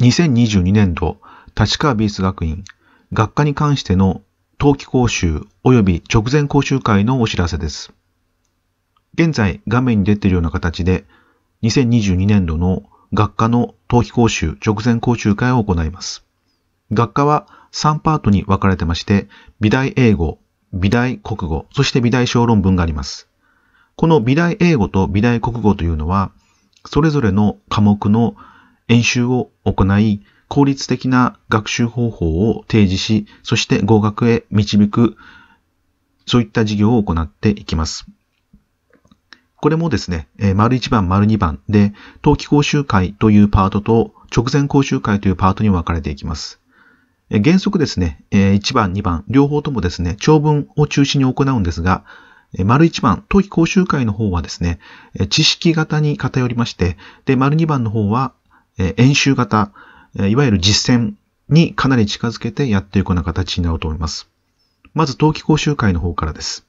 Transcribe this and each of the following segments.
2022年度、立川美術学院、学科に関しての冬季講習及び直前講習会のお知らせです。現在画面に出ているような形で、2022年度の学科の冬季講習直前講習会を行います。学科は3パートに分かれてまして、美大英語、美大国語、そして美大小論文があります。この美大英語と美大国語というのは、それぞれの科目の演習を行い、効率的な学習方法を提示し、そして合格へ導く、そういった事業を行っていきます。これもですね、えー、丸1番、丸2番で、冬季講習会というパートと直前講習会というパートに分かれていきます。えー、原則ですね、えー、1番、2番、両方ともですね、長文を中心に行うんですが、丸1番、冬季講習会の方はですね、知識型に偏りまして、で、丸2番の方はえ演習型、いわゆる実践にかなり近づけてやっていくような形になると思います。まず、冬季講習会の方からです。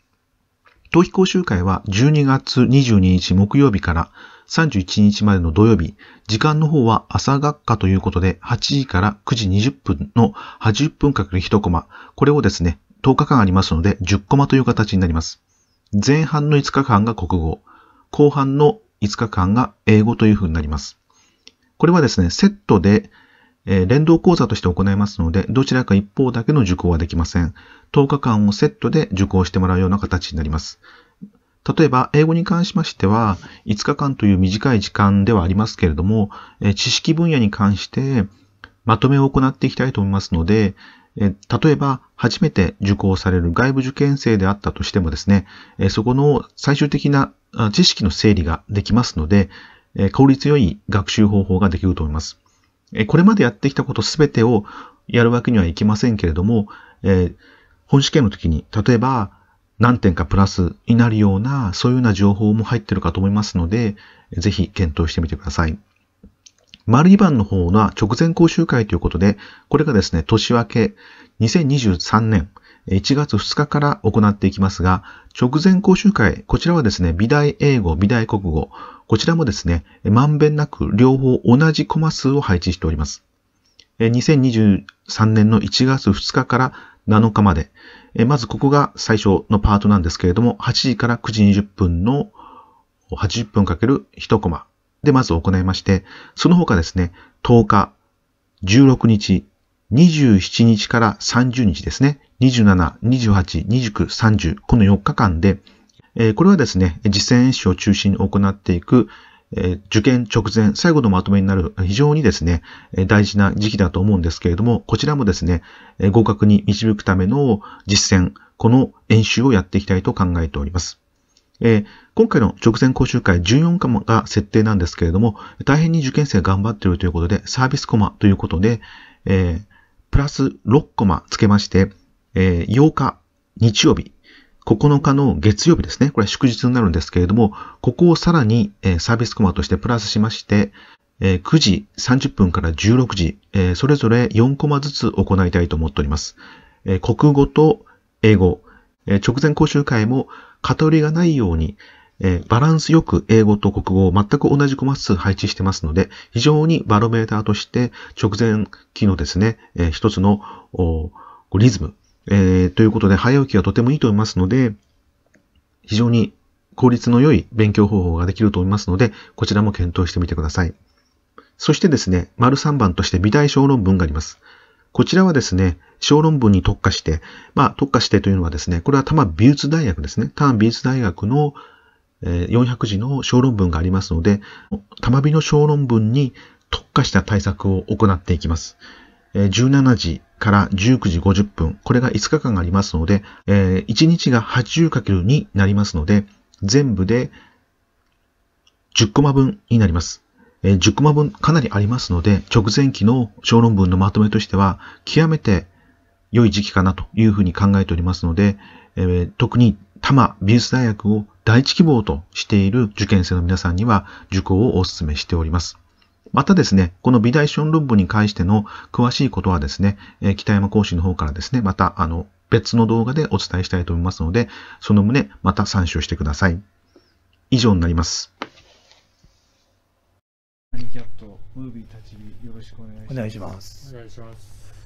冬季講習会は12月22日木曜日から31日までの土曜日、時間の方は朝学科ということで、8時から9時20分の80分かける1コマ、これをですね、10日間ありますので、10コマという形になります。前半の5日間が国語、後半の5日間が英語というふうになります。これはですね、セットで、え連動講座として行いますので、どちらか一方だけの受講はできません。10日間をセットで受講してもらうような形になります。例えば、英語に関しましては、5日間という短い時間ではありますけれども、え知識分野に関して、まとめを行っていきたいと思いますので、例えば、初めて受講される外部受験生であったとしてもですね、そこの最終的な知識の整理ができますので、え効率よい学習方法ができると思います。えこれまでやってきたことすべてをやるわけにはいきませんけれども、え本試験の時に、例えば何点かプラスになるような、そういうような情報も入ってるかと思いますので、ぜひ検討してみてください。丸2番の方は直前講習会ということで、これがですね、年明け2023年1月2日から行っていきますが、直前講習会、こちらはですね、美大英語、美大国語、こちらもですね、まんべんなく両方同じコマ数を配置しております。2023年の1月2日から7日まで、まずここが最初のパートなんですけれども、8時から9時20分の80分かける1コマでまず行いまして、その他ですね、10日、16日、27日から30日ですね。27、28、29、30この4日間で、えー、これはですね、実践演習を中心に行っていく、えー、受験直前、最後のまとめになる非常にですね、大事な時期だと思うんですけれども、こちらもですね、合格に導くための実践、この演習をやっていきたいと考えております。えー、今回の直前講習会14コマが設定なんですけれども、大変に受験生頑張っているということで、サービスコマということで、えー、プラス6コマつけまして、えー、8日日曜日、9日の月曜日ですね。これは祝日になるんですけれども、ここをさらに、えー、サービスコマとしてプラスしまして、えー、9時30分から16時、えー、それぞれ4コマずつ行いたいと思っております。え国語と英語、え直前講習会も偏りがないように、えバランスよく英語と国語を全く同じコマ数配置してますので、非常にバロメーターとして直前期のですね、えー、一つのリズム、えー、ということで、早起きがとてもいいと思いますので、非常に効率の良い勉強方法ができると思いますので、こちらも検討してみてください。そしてですね、丸3番として美大小論文があります。こちらはですね、小論文に特化して、まあ特化してというのはですね、これは多摩美術大学ですね、多摩美術大学の400字の小論文がありますので、多摩美の小論文に特化した対策を行っていきます。17字、から19時50分。これが5日間ありますので、えー、1日が 80×2 になりますので、全部で10コマ分になります。えー、10コマ分かなりありますので、直前期の小論文のまとめとしては、極めて良い時期かなというふうに考えておりますので、えー、特に多摩美術大学を第一希望としている受験生の皆さんには受講をお勧めしております。またですね、この美大論文に関しての詳しいことはですね、え北山講師の方からですね、またあの別の動画でお伝えしたいと思いますので、その旨また参照してください。以上になります。ニキャット、ムービー立ち火、よろしくお願いします。お願いします。お願いします